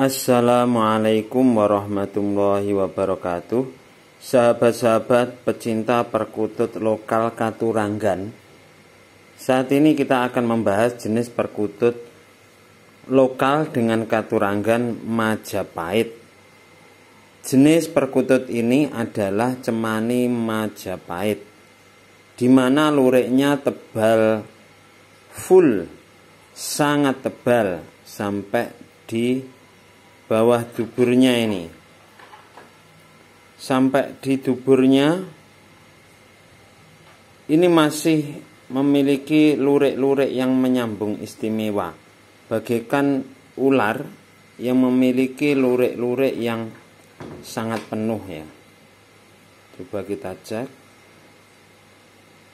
Assalamualaikum warahmatullahi wabarakatuh Sahabat-sahabat pecinta perkutut lokal Katuranggan Saat ini kita akan membahas jenis perkutut lokal dengan Katuranggan Majapahit Jenis perkutut ini adalah cemani Majapahit di mana luriknya tebal full sangat tebal sampai di bawah duburnya ini sampai di duburnya ini masih memiliki lurik-lurik yang menyambung istimewa bagaikan ular yang memiliki lurik-lurik yang sangat penuh ya coba kita cek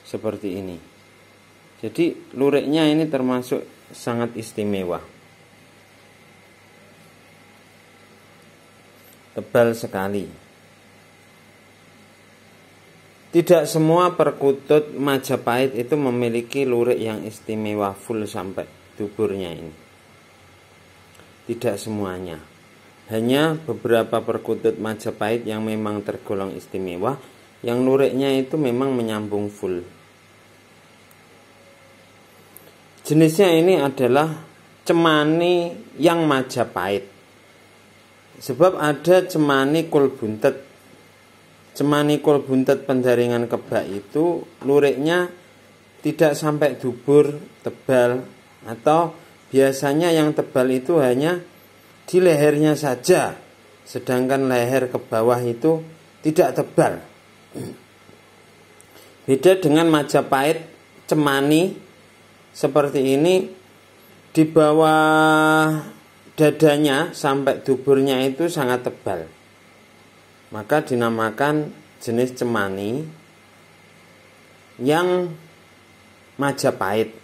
seperti ini jadi luriknya ini termasuk sangat istimewa tebal sekali. Tidak semua perkutut Majapahit itu memiliki lurik yang istimewa full sampai duburnya ini. Tidak semuanya. Hanya beberapa perkutut Majapahit yang memang tergolong istimewa, yang luriknya itu memang menyambung full. Jenisnya ini adalah cemani yang Majapahit. Sebab ada cemani kul buntet. Cemani kul buntet penjaringan kebak itu luriknya tidak sampai dubur tebal atau biasanya yang tebal itu hanya di lehernya saja sedangkan leher ke bawah itu tidak tebal beda dengan Majapahit cemani seperti ini di bawah dadanya sampai duburnya itu sangat tebal. Maka dinamakan jenis cemani yang Majapahit.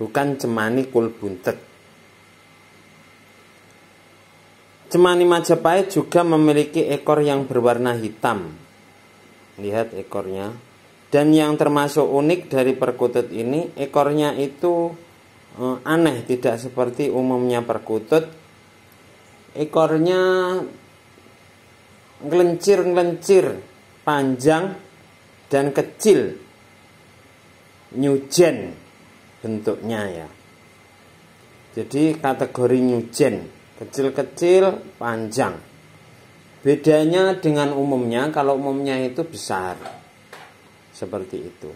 Bukan cemani kul Cemani Majapahit juga memiliki ekor yang berwarna hitam. Lihat ekornya. Dan yang termasuk unik dari perkutut ini, ekornya itu Oh, aneh tidak seperti umumnya perkutut ekornya ngelencir-ngelencir panjang dan kecil nyujen bentuknya ya jadi kategori nyujen kecil-kecil panjang bedanya dengan umumnya kalau umumnya itu besar seperti itu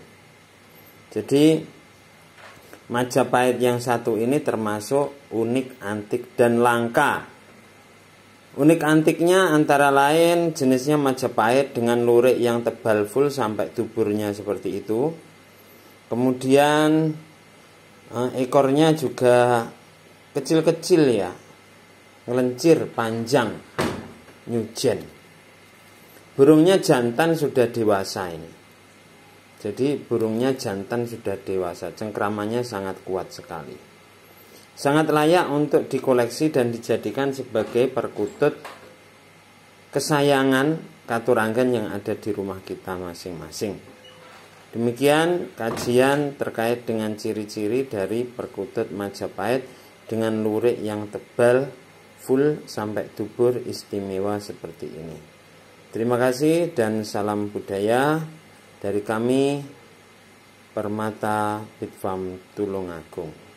jadi Majapahit yang satu ini termasuk unik, antik, dan langka. Unik antiknya antara lain jenisnya Majapahit dengan lurik yang tebal full sampai duburnya seperti itu. Kemudian eh, ekornya juga kecil-kecil ya, ngelencir, panjang, nyujen. Burungnya jantan sudah dewasa ini. Jadi burungnya jantan sudah dewasa, cengkramannya sangat kuat sekali. Sangat layak untuk dikoleksi dan dijadikan sebagai perkutut kesayangan katuranggan yang ada di rumah kita masing-masing. Demikian kajian terkait dengan ciri-ciri dari perkutut Majapahit dengan lurik yang tebal, full sampai dubur istimewa seperti ini. Terima kasih dan salam budaya. Dari kami Permata Bitfam Tulungagung.